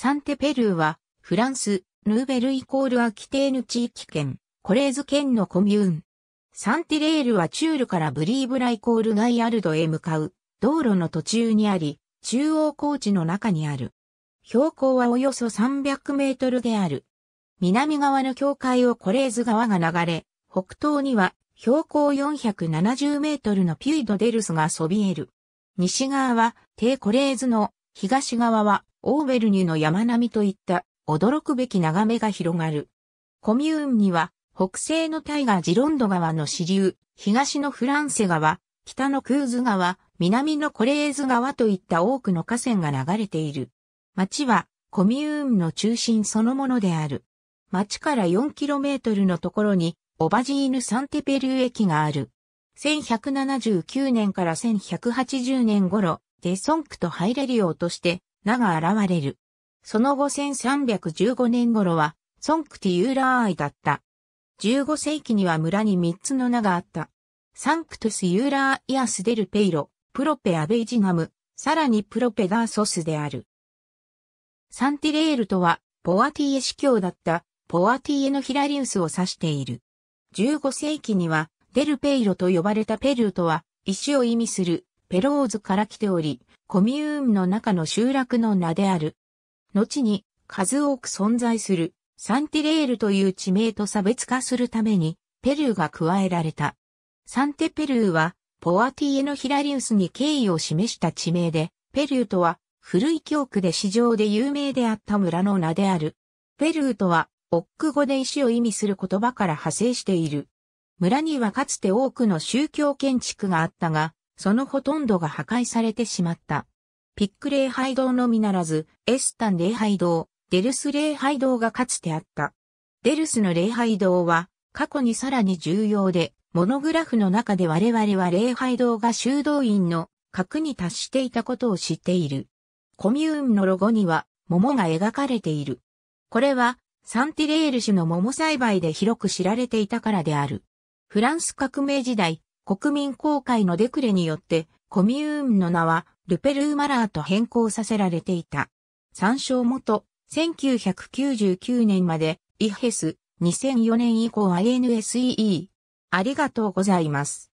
サンテペルーは、フランス、ヌーベルイコールアキテーヌ地域圏、コレーズ県のコミューン。サンテレールはチュールからブリーブライコールガイアルドへ向かう、道路の途中にあり、中央高地の中にある。標高はおよそ300メートルである。南側の境界をコレーズ川が流れ、北東には標高470メートルのピュイドデルスがそびえる。西側は低コレーズの東側はオーベルニュの山並みといった驚くべき眺めが広がる。コミューンには北西のタイガージロンド川の支流、東のフランセ川、北のクーズ川、南のコレーズ川といった多くの河川が流れている。町はコミューンの中心そのものである。町から 4km のところにオバジーヌ・サンテペルー駅がある。1179年から1180年頃、デソンクとハイレリオとして名が現れる。その後1315年頃は、ソンクティユーラー愛だった。15世紀には村に3つの名があった。サンクトスユーラーイアスデルペイロ、プロペアベイジナム、さらにプロペダーソスである。サンティレールとは、ポアティエ司教だった、ポアティエのヒラリウスを指している。15世紀には、デルペイロと呼ばれたペルーとは、石を意味するペローズから来ており、コミューンの中の集落の名である。後に、数多く存在する、サンティレールという地名と差別化するために、ペルーが加えられた。サンテペルーは、ポアティエのヒラリウスに敬意を示した地名で、ペルーとは、古い教区で市場で有名であった村の名である。ペルーとは、オック語で石を意味する言葉から派生している。村にはかつて多くの宗教建築があったが、そのほとんどが破壊されてしまった。ピック礼拝堂のみならず、エスタン礼拝堂、デルス礼拝堂がかつてあった。デルスの礼拝堂は、過去にさらに重要で、モノグラフの中で我々は礼拝堂が修道院の核に達していたことを知っている。コミューンのロゴには、桃が描かれている。これは、サンティレール種の桃栽培で広く知られていたからである。フランス革命時代、国民公会のデクレによって、コミューンの名は、ルペルーマラーと変更させられていた。参照元、1999年まで、イヘス、2004年以降は n s e e ありがとうございます。